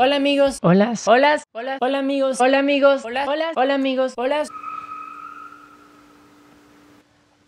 Hola amigos. Hola. Hola. Hola. Hola amigos. Hola amigos. Hola. Hola. Hola amigos. Hola.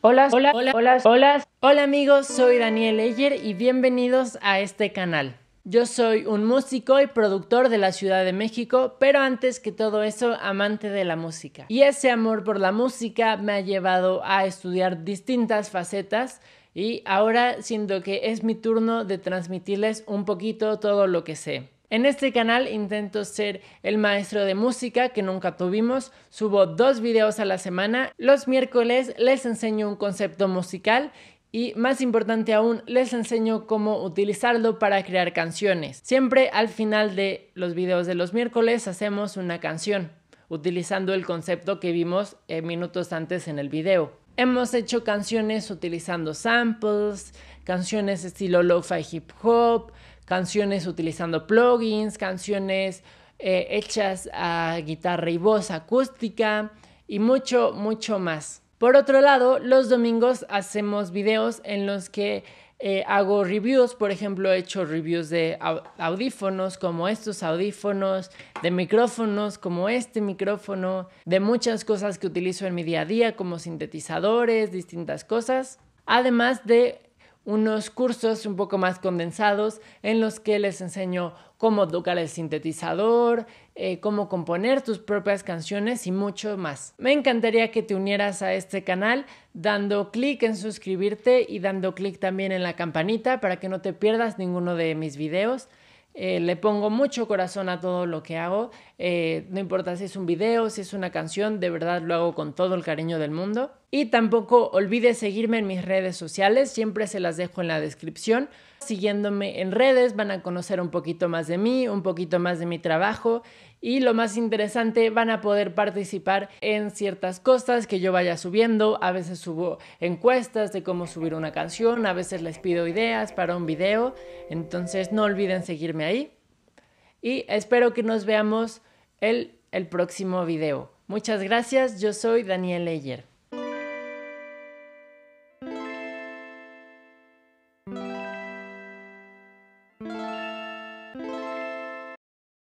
Hola. Hola. Hola. Hola. Hola. amigos. Soy Daniel Eyer y bienvenidos a este canal. Yo soy un músico y productor de la Ciudad de México, pero antes que todo eso, amante de la música. Y ese amor por la música me ha llevado a estudiar distintas facetas y ahora siento que es mi turno de transmitirles un poquito todo lo que sé. En este canal intento ser el maestro de música que nunca tuvimos, subo dos videos a la semana, los miércoles les enseño un concepto musical y más importante aún, les enseño cómo utilizarlo para crear canciones. Siempre al final de los videos de los miércoles hacemos una canción utilizando el concepto que vimos eh, minutos antes en el video. Hemos hecho canciones utilizando samples, canciones estilo lo-fi hip hop, canciones utilizando plugins, canciones eh, hechas a guitarra y voz acústica y mucho, mucho más. Por otro lado, los domingos hacemos videos en los que eh, hago reviews, por ejemplo, he hecho reviews de audífonos como estos audífonos, de micrófonos como este micrófono, de muchas cosas que utilizo en mi día a día como sintetizadores, distintas cosas, además de unos cursos un poco más condensados en los que les enseño cómo tocar el sintetizador, eh, cómo componer tus propias canciones y mucho más. Me encantaría que te unieras a este canal dando clic en suscribirte y dando clic también en la campanita para que no te pierdas ninguno de mis videos. Eh, le pongo mucho corazón a todo lo que hago, eh, no importa si es un video, si es una canción, de verdad lo hago con todo el cariño del mundo. Y tampoco olvide seguirme en mis redes sociales, siempre se las dejo en la descripción. Siguiéndome en redes van a conocer un poquito más de mí, un poquito más de mi trabajo y lo más interesante van a poder participar en ciertas cosas que yo vaya subiendo. A veces subo encuestas de cómo subir una canción, a veces les pido ideas para un video, entonces no olviden seguirme ahí. Y espero que nos veamos el, el próximo video. Muchas gracias, yo soy Daniel Leyer. Thank you.